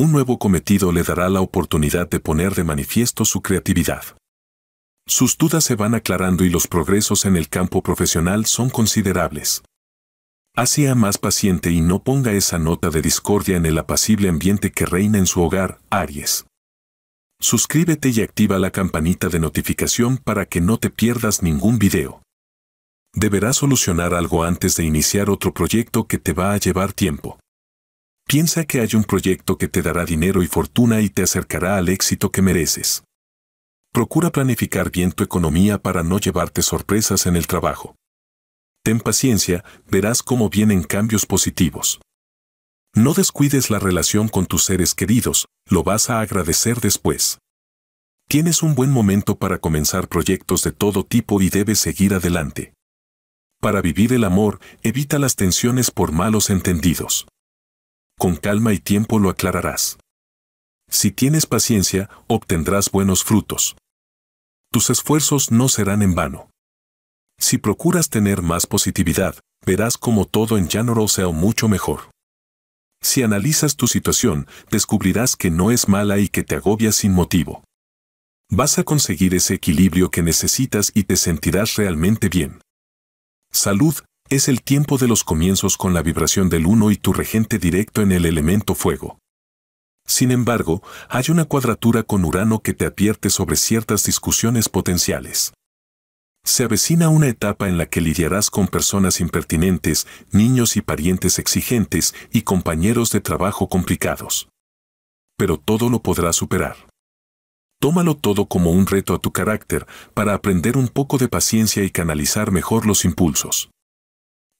un nuevo cometido le dará la oportunidad de poner de manifiesto su creatividad. Sus dudas se van aclarando y los progresos en el campo profesional son considerables. Hacia más paciente y no ponga esa nota de discordia en el apacible ambiente que reina en su hogar, Aries. Suscríbete y activa la campanita de notificación para que no te pierdas ningún video. Deberás solucionar algo antes de iniciar otro proyecto que te va a llevar tiempo. Piensa que hay un proyecto que te dará dinero y fortuna y te acercará al éxito que mereces. Procura planificar bien tu economía para no llevarte sorpresas en el trabajo. Ten paciencia, verás cómo vienen cambios positivos. No descuides la relación con tus seres queridos, lo vas a agradecer después. Tienes un buen momento para comenzar proyectos de todo tipo y debes seguir adelante. Para vivir el amor, evita las tensiones por malos entendidos con calma y tiempo lo aclararás. Si tienes paciencia, obtendrás buenos frutos. Tus esfuerzos no serán en vano. Si procuras tener más positividad, verás como todo en Llanoroseo sea mucho mejor. Si analizas tu situación, descubrirás que no es mala y que te agobias sin motivo. Vas a conseguir ese equilibrio que necesitas y te sentirás realmente bien. Salud, es el tiempo de los comienzos con la vibración del 1 y tu regente directo en el elemento fuego. Sin embargo, hay una cuadratura con Urano que te advierte sobre ciertas discusiones potenciales. Se avecina una etapa en la que lidiarás con personas impertinentes, niños y parientes exigentes y compañeros de trabajo complicados. Pero todo lo podrás superar. Tómalo todo como un reto a tu carácter para aprender un poco de paciencia y canalizar mejor los impulsos.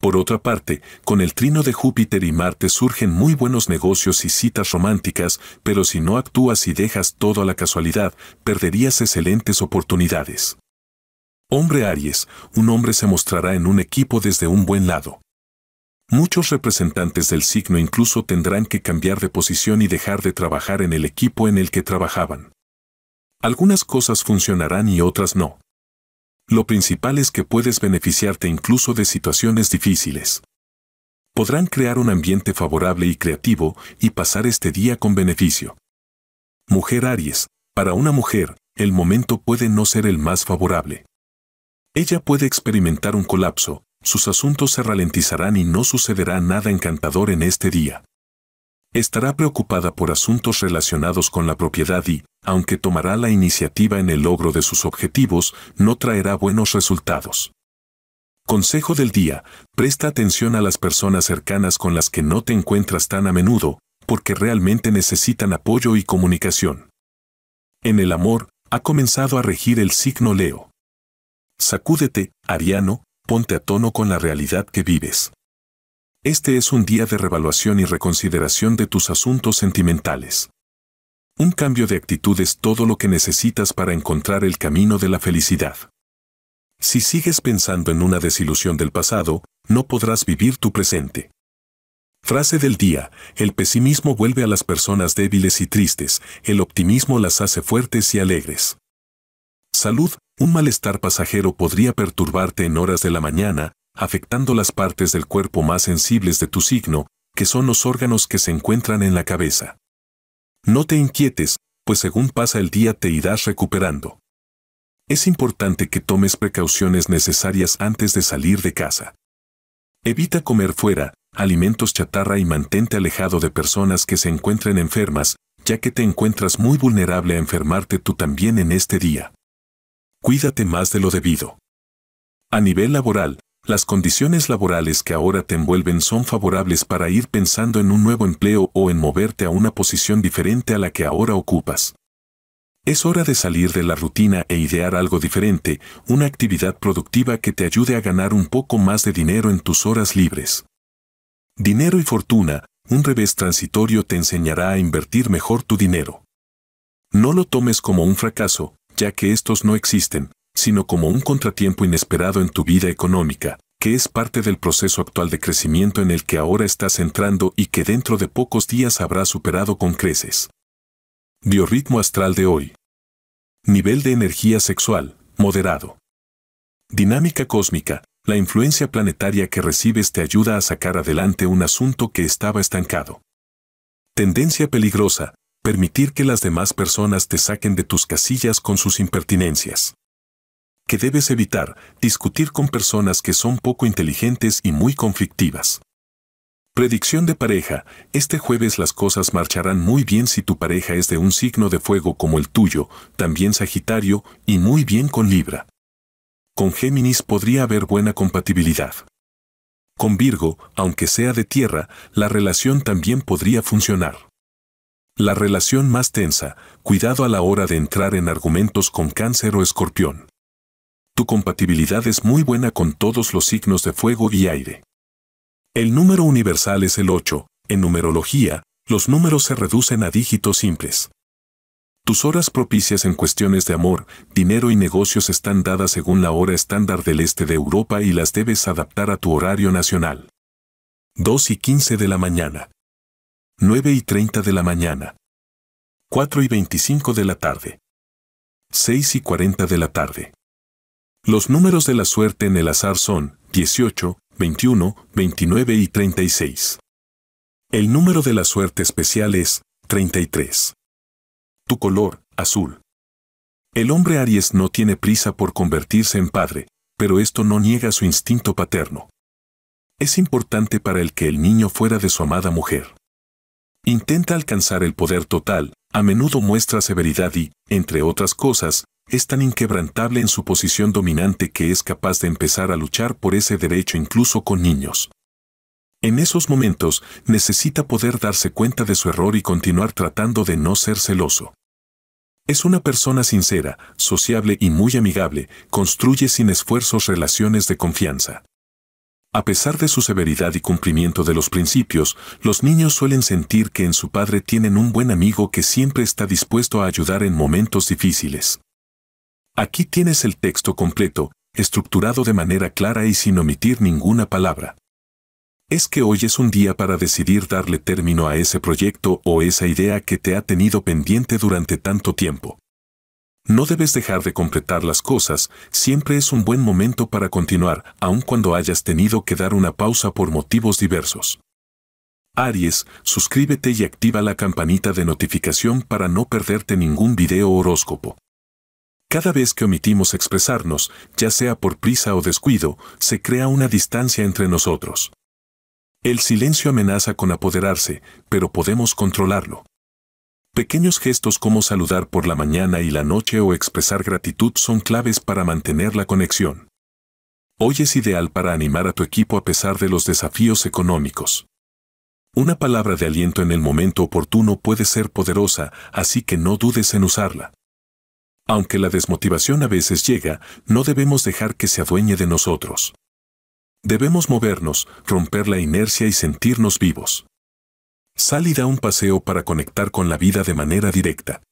Por otra parte, con el trino de Júpiter y Marte surgen muy buenos negocios y citas románticas, pero si no actúas y dejas todo a la casualidad, perderías excelentes oportunidades. Hombre Aries, un hombre se mostrará en un equipo desde un buen lado. Muchos representantes del signo incluso tendrán que cambiar de posición y dejar de trabajar en el equipo en el que trabajaban. Algunas cosas funcionarán y otras no. Lo principal es que puedes beneficiarte incluso de situaciones difíciles. Podrán crear un ambiente favorable y creativo y pasar este día con beneficio. Mujer Aries, para una mujer, el momento puede no ser el más favorable. Ella puede experimentar un colapso, sus asuntos se ralentizarán y no sucederá nada encantador en este día estará preocupada por asuntos relacionados con la propiedad y, aunque tomará la iniciativa en el logro de sus objetivos, no traerá buenos resultados. Consejo del día, presta atención a las personas cercanas con las que no te encuentras tan a menudo, porque realmente necesitan apoyo y comunicación. En el amor, ha comenzado a regir el signo Leo. Sacúdete, Ariano, ponte a tono con la realidad que vives. Este es un día de revaluación y reconsideración de tus asuntos sentimentales. Un cambio de actitud es todo lo que necesitas para encontrar el camino de la felicidad. Si sigues pensando en una desilusión del pasado, no podrás vivir tu presente. Frase del día, el pesimismo vuelve a las personas débiles y tristes, el optimismo las hace fuertes y alegres. Salud, un malestar pasajero podría perturbarte en horas de la mañana, afectando las partes del cuerpo más sensibles de tu signo, que son los órganos que se encuentran en la cabeza. No te inquietes, pues según pasa el día te irás recuperando. Es importante que tomes precauciones necesarias antes de salir de casa. Evita comer fuera, alimentos chatarra y mantente alejado de personas que se encuentren enfermas, ya que te encuentras muy vulnerable a enfermarte tú también en este día. Cuídate más de lo debido. A nivel laboral, las condiciones laborales que ahora te envuelven son favorables para ir pensando en un nuevo empleo o en moverte a una posición diferente a la que ahora ocupas. Es hora de salir de la rutina e idear algo diferente, una actividad productiva que te ayude a ganar un poco más de dinero en tus horas libres. Dinero y fortuna, un revés transitorio te enseñará a invertir mejor tu dinero. No lo tomes como un fracaso, ya que estos no existen, sino como un contratiempo inesperado en tu vida económica, que es parte del proceso actual de crecimiento en el que ahora estás entrando y que dentro de pocos días habrás superado con creces. Biorritmo astral de hoy. Nivel de energía sexual, moderado. Dinámica cósmica, la influencia planetaria que recibes te ayuda a sacar adelante un asunto que estaba estancado. Tendencia peligrosa, permitir que las demás personas te saquen de tus casillas con sus impertinencias que debes evitar, discutir con personas que son poco inteligentes y muy conflictivas. Predicción de pareja, este jueves las cosas marcharán muy bien si tu pareja es de un signo de fuego como el tuyo, también Sagitario, y muy bien con Libra. Con Géminis podría haber buena compatibilidad. Con Virgo, aunque sea de tierra, la relación también podría funcionar. La relación más tensa, cuidado a la hora de entrar en argumentos con cáncer o escorpión tu compatibilidad es muy buena con todos los signos de fuego y aire. El número universal es el 8. En numerología, los números se reducen a dígitos simples. Tus horas propicias en cuestiones de amor, dinero y negocios están dadas según la hora estándar del este de Europa y las debes adaptar a tu horario nacional. 2 y 15 de la mañana. 9 y 30 de la mañana. 4 y 25 de la tarde. 6 y 40 de la tarde. Los números de la suerte en el azar son 18, 21, 29 y 36. El número de la suerte especial es 33. Tu color, azul. El hombre Aries no tiene prisa por convertirse en padre, pero esto no niega su instinto paterno. Es importante para el que el niño fuera de su amada mujer. Intenta alcanzar el poder total, a menudo muestra severidad y, entre otras cosas, es tan inquebrantable en su posición dominante que es capaz de empezar a luchar por ese derecho incluso con niños. En esos momentos, necesita poder darse cuenta de su error y continuar tratando de no ser celoso. Es una persona sincera, sociable y muy amigable, construye sin esfuerzos relaciones de confianza. A pesar de su severidad y cumplimiento de los principios, los niños suelen sentir que en su padre tienen un buen amigo que siempre está dispuesto a ayudar en momentos difíciles. Aquí tienes el texto completo, estructurado de manera clara y sin omitir ninguna palabra. Es que hoy es un día para decidir darle término a ese proyecto o esa idea que te ha tenido pendiente durante tanto tiempo. No debes dejar de completar las cosas, siempre es un buen momento para continuar, aun cuando hayas tenido que dar una pausa por motivos diversos. Aries, suscríbete y activa la campanita de notificación para no perderte ningún video horóscopo. Cada vez que omitimos expresarnos, ya sea por prisa o descuido, se crea una distancia entre nosotros. El silencio amenaza con apoderarse, pero podemos controlarlo. Pequeños gestos como saludar por la mañana y la noche o expresar gratitud son claves para mantener la conexión. Hoy es ideal para animar a tu equipo a pesar de los desafíos económicos. Una palabra de aliento en el momento oportuno puede ser poderosa, así que no dudes en usarla. Aunque la desmotivación a veces llega, no debemos dejar que se adueñe de nosotros. Debemos movernos, romper la inercia y sentirnos vivos. Sal y da un paseo para conectar con la vida de manera directa.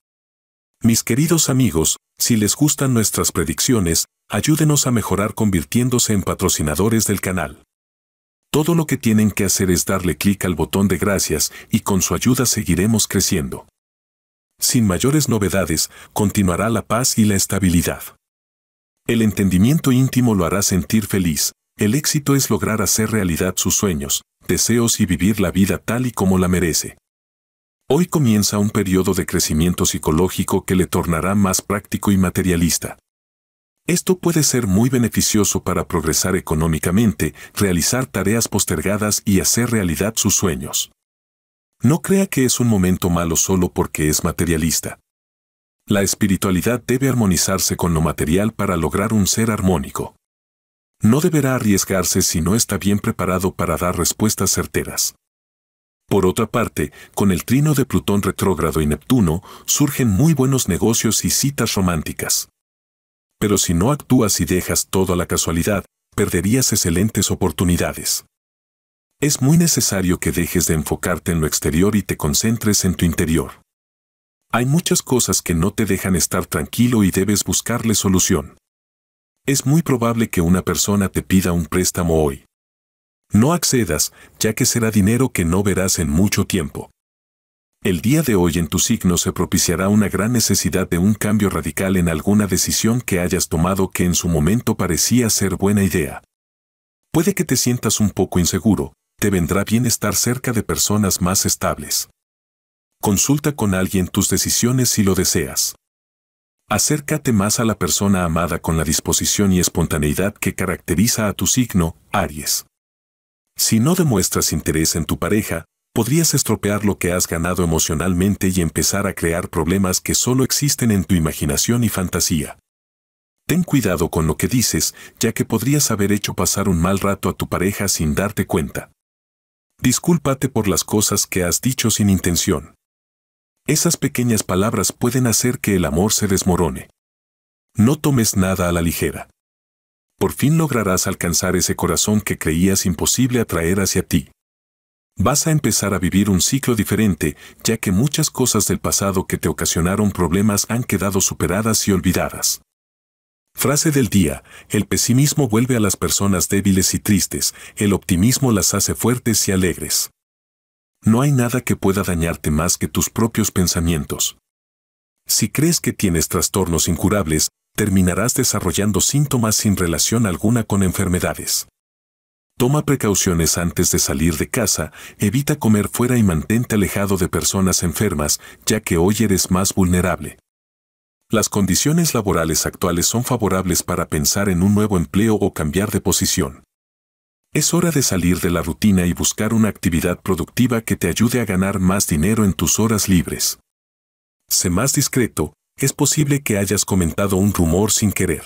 Mis queridos amigos, si les gustan nuestras predicciones, ayúdenos a mejorar convirtiéndose en patrocinadores del canal. Todo lo que tienen que hacer es darle clic al botón de gracias y con su ayuda seguiremos creciendo. Sin mayores novedades, continuará la paz y la estabilidad. El entendimiento íntimo lo hará sentir feliz. El éxito es lograr hacer realidad sus sueños, deseos y vivir la vida tal y como la merece. Hoy comienza un periodo de crecimiento psicológico que le tornará más práctico y materialista. Esto puede ser muy beneficioso para progresar económicamente, realizar tareas postergadas y hacer realidad sus sueños. No crea que es un momento malo solo porque es materialista. La espiritualidad debe armonizarse con lo material para lograr un ser armónico. No deberá arriesgarse si no está bien preparado para dar respuestas certeras. Por otra parte, con el trino de Plutón retrógrado y Neptuno, surgen muy buenos negocios y citas románticas. Pero si no actúas y dejas todo a la casualidad, perderías excelentes oportunidades. Es muy necesario que dejes de enfocarte en lo exterior y te concentres en tu interior. Hay muchas cosas que no te dejan estar tranquilo y debes buscarle solución. Es muy probable que una persona te pida un préstamo hoy. No accedas, ya que será dinero que no verás en mucho tiempo. El día de hoy en tu signo se propiciará una gran necesidad de un cambio radical en alguna decisión que hayas tomado que en su momento parecía ser buena idea. Puede que te sientas un poco inseguro, te vendrá bien estar cerca de personas más estables. Consulta con alguien tus decisiones si lo deseas. Acércate más a la persona amada con la disposición y espontaneidad que caracteriza a tu signo, Aries. Si no demuestras interés en tu pareja, podrías estropear lo que has ganado emocionalmente y empezar a crear problemas que solo existen en tu imaginación y fantasía. Ten cuidado con lo que dices, ya que podrías haber hecho pasar un mal rato a tu pareja sin darte cuenta. Discúlpate por las cosas que has dicho sin intención. Esas pequeñas palabras pueden hacer que el amor se desmorone. No tomes nada a la ligera. Por fin lograrás alcanzar ese corazón que creías imposible atraer hacia ti. Vas a empezar a vivir un ciclo diferente, ya que muchas cosas del pasado que te ocasionaron problemas han quedado superadas y olvidadas. Frase del día, el pesimismo vuelve a las personas débiles y tristes, el optimismo las hace fuertes y alegres. No hay nada que pueda dañarte más que tus propios pensamientos. Si crees que tienes trastornos incurables, terminarás desarrollando síntomas sin relación alguna con enfermedades. Toma precauciones antes de salir de casa, evita comer fuera y mantente alejado de personas enfermas, ya que hoy eres más vulnerable. Las condiciones laborales actuales son favorables para pensar en un nuevo empleo o cambiar de posición. Es hora de salir de la rutina y buscar una actividad productiva que te ayude a ganar más dinero en tus horas libres. Sé más discreto, es posible que hayas comentado un rumor sin querer.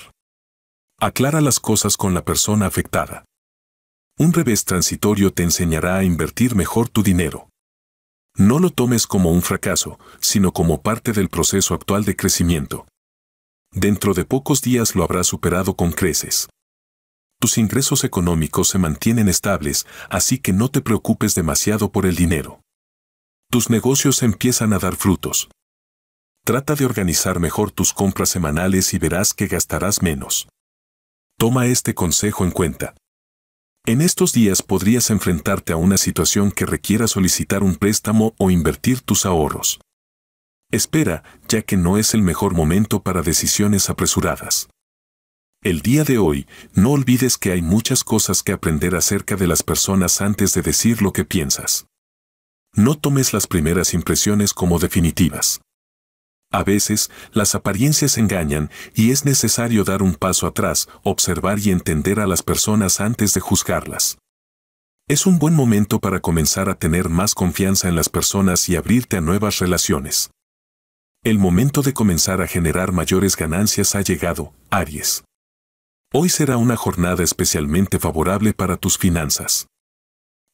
Aclara las cosas con la persona afectada. Un revés transitorio te enseñará a invertir mejor tu dinero no lo tomes como un fracaso, sino como parte del proceso actual de crecimiento. Dentro de pocos días lo habrás superado con creces. Tus ingresos económicos se mantienen estables, así que no te preocupes demasiado por el dinero. Tus negocios empiezan a dar frutos. Trata de organizar mejor tus compras semanales y verás que gastarás menos. Toma este consejo en cuenta. En estos días podrías enfrentarte a una situación que requiera solicitar un préstamo o invertir tus ahorros. Espera, ya que no es el mejor momento para decisiones apresuradas. El día de hoy, no olvides que hay muchas cosas que aprender acerca de las personas antes de decir lo que piensas. No tomes las primeras impresiones como definitivas. A veces, las apariencias engañan y es necesario dar un paso atrás, observar y entender a las personas antes de juzgarlas. Es un buen momento para comenzar a tener más confianza en las personas y abrirte a nuevas relaciones. El momento de comenzar a generar mayores ganancias ha llegado, Aries. Hoy será una jornada especialmente favorable para tus finanzas.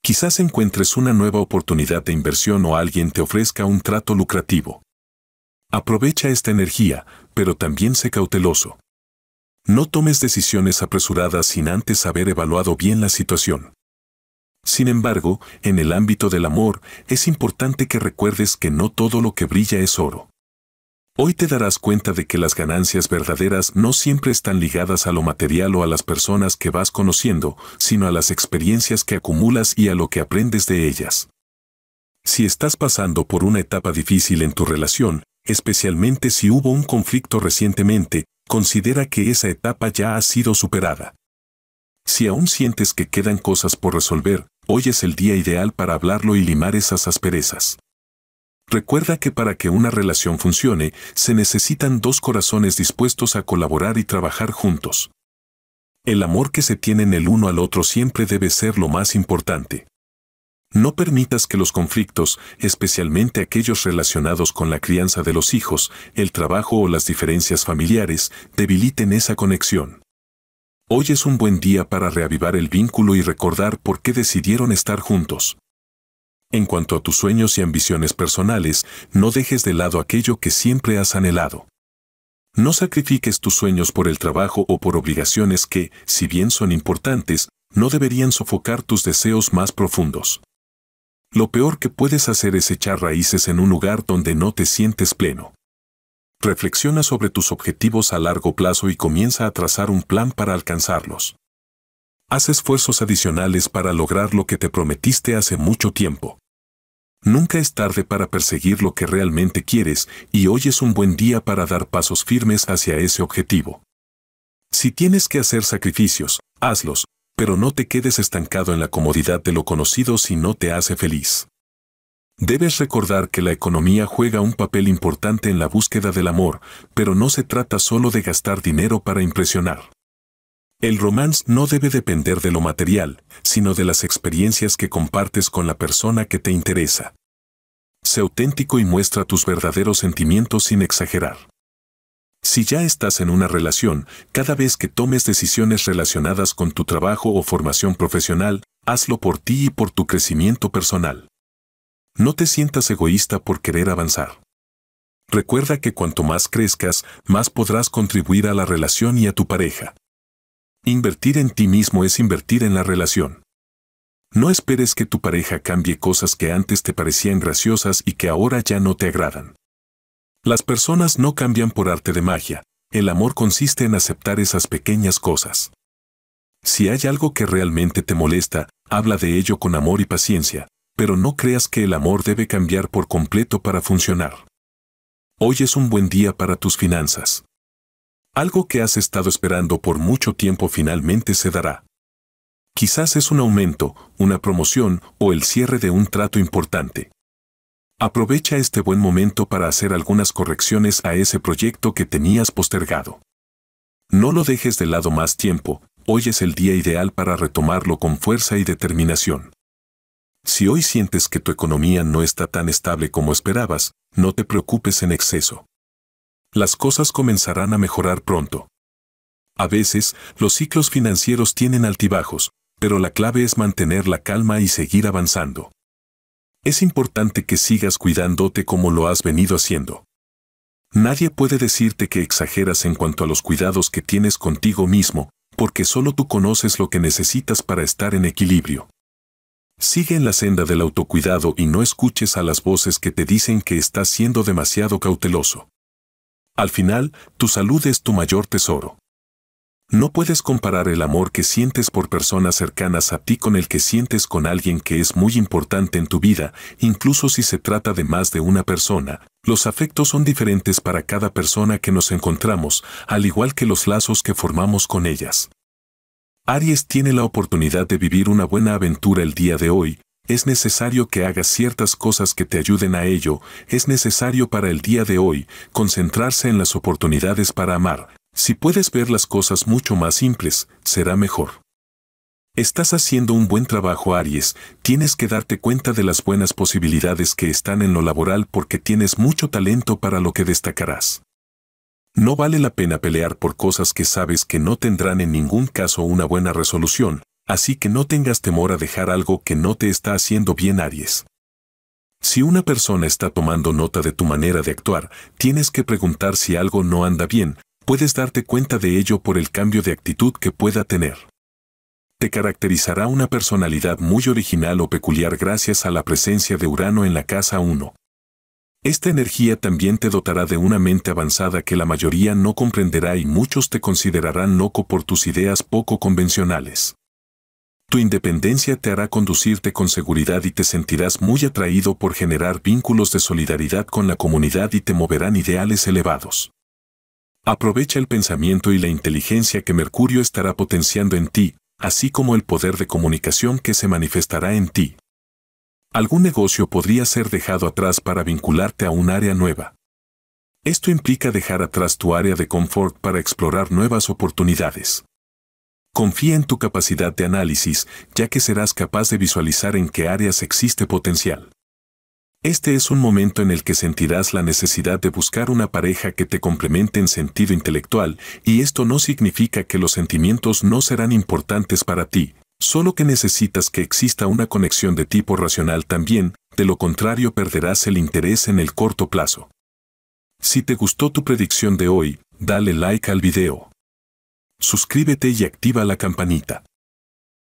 Quizás encuentres una nueva oportunidad de inversión o alguien te ofrezca un trato lucrativo. Aprovecha esta energía, pero también sé cauteloso. No tomes decisiones apresuradas sin antes haber evaluado bien la situación. Sin embargo, en el ámbito del amor, es importante que recuerdes que no todo lo que brilla es oro. Hoy te darás cuenta de que las ganancias verdaderas no siempre están ligadas a lo material o a las personas que vas conociendo, sino a las experiencias que acumulas y a lo que aprendes de ellas. Si estás pasando por una etapa difícil en tu relación, especialmente si hubo un conflicto recientemente, considera que esa etapa ya ha sido superada. Si aún sientes que quedan cosas por resolver, hoy es el día ideal para hablarlo y limar esas asperezas. Recuerda que para que una relación funcione, se necesitan dos corazones dispuestos a colaborar y trabajar juntos. El amor que se tienen el uno al otro siempre debe ser lo más importante. No permitas que los conflictos, especialmente aquellos relacionados con la crianza de los hijos, el trabajo o las diferencias familiares, debiliten esa conexión. Hoy es un buen día para reavivar el vínculo y recordar por qué decidieron estar juntos. En cuanto a tus sueños y ambiciones personales, no dejes de lado aquello que siempre has anhelado. No sacrifiques tus sueños por el trabajo o por obligaciones que, si bien son importantes, no deberían sofocar tus deseos más profundos lo peor que puedes hacer es echar raíces en un lugar donde no te sientes pleno. Reflexiona sobre tus objetivos a largo plazo y comienza a trazar un plan para alcanzarlos. Haz esfuerzos adicionales para lograr lo que te prometiste hace mucho tiempo. Nunca es tarde para perseguir lo que realmente quieres y hoy es un buen día para dar pasos firmes hacia ese objetivo. Si tienes que hacer sacrificios, hazlos, pero no te quedes estancado en la comodidad de lo conocido si no te hace feliz. Debes recordar que la economía juega un papel importante en la búsqueda del amor, pero no se trata solo de gastar dinero para impresionar. El romance no debe depender de lo material, sino de las experiencias que compartes con la persona que te interesa. Sé auténtico y muestra tus verdaderos sentimientos sin exagerar. Si ya estás en una relación, cada vez que tomes decisiones relacionadas con tu trabajo o formación profesional, hazlo por ti y por tu crecimiento personal. No te sientas egoísta por querer avanzar. Recuerda que cuanto más crezcas, más podrás contribuir a la relación y a tu pareja. Invertir en ti mismo es invertir en la relación. No esperes que tu pareja cambie cosas que antes te parecían graciosas y que ahora ya no te agradan. Las personas no cambian por arte de magia, el amor consiste en aceptar esas pequeñas cosas. Si hay algo que realmente te molesta, habla de ello con amor y paciencia, pero no creas que el amor debe cambiar por completo para funcionar. Hoy es un buen día para tus finanzas. Algo que has estado esperando por mucho tiempo finalmente se dará. Quizás es un aumento, una promoción o el cierre de un trato importante. Aprovecha este buen momento para hacer algunas correcciones a ese proyecto que tenías postergado. No lo dejes de lado más tiempo, hoy es el día ideal para retomarlo con fuerza y determinación. Si hoy sientes que tu economía no está tan estable como esperabas, no te preocupes en exceso. Las cosas comenzarán a mejorar pronto. A veces, los ciclos financieros tienen altibajos, pero la clave es mantener la calma y seguir avanzando es importante que sigas cuidándote como lo has venido haciendo. Nadie puede decirte que exageras en cuanto a los cuidados que tienes contigo mismo, porque solo tú conoces lo que necesitas para estar en equilibrio. Sigue en la senda del autocuidado y no escuches a las voces que te dicen que estás siendo demasiado cauteloso. Al final, tu salud es tu mayor tesoro. No puedes comparar el amor que sientes por personas cercanas a ti con el que sientes con alguien que es muy importante en tu vida, incluso si se trata de más de una persona. Los afectos son diferentes para cada persona que nos encontramos, al igual que los lazos que formamos con ellas. Aries tiene la oportunidad de vivir una buena aventura el día de hoy, es necesario que hagas ciertas cosas que te ayuden a ello, es necesario para el día de hoy concentrarse en las oportunidades para amar, si puedes ver las cosas mucho más simples, será mejor. Estás haciendo un buen trabajo, Aries, tienes que darte cuenta de las buenas posibilidades que están en lo laboral porque tienes mucho talento para lo que destacarás. No vale la pena pelear por cosas que sabes que no tendrán en ningún caso una buena resolución, así que no tengas temor a dejar algo que no te está haciendo bien, Aries. Si una persona está tomando nota de tu manera de actuar, tienes que preguntar si algo no anda bien, puedes darte cuenta de ello por el cambio de actitud que pueda tener. Te caracterizará una personalidad muy original o peculiar gracias a la presencia de Urano en la casa 1. Esta energía también te dotará de una mente avanzada que la mayoría no comprenderá y muchos te considerarán loco por tus ideas poco convencionales. Tu independencia te hará conducirte con seguridad y te sentirás muy atraído por generar vínculos de solidaridad con la comunidad y te moverán ideales elevados. Aprovecha el pensamiento y la inteligencia que Mercurio estará potenciando en ti, así como el poder de comunicación que se manifestará en ti. Algún negocio podría ser dejado atrás para vincularte a un área nueva. Esto implica dejar atrás tu área de confort para explorar nuevas oportunidades. Confía en tu capacidad de análisis, ya que serás capaz de visualizar en qué áreas existe potencial. Este es un momento en el que sentirás la necesidad de buscar una pareja que te complemente en sentido intelectual, y esto no significa que los sentimientos no serán importantes para ti, solo que necesitas que exista una conexión de tipo racional también, de lo contrario perderás el interés en el corto plazo. Si te gustó tu predicción de hoy, dale like al video. Suscríbete y activa la campanita.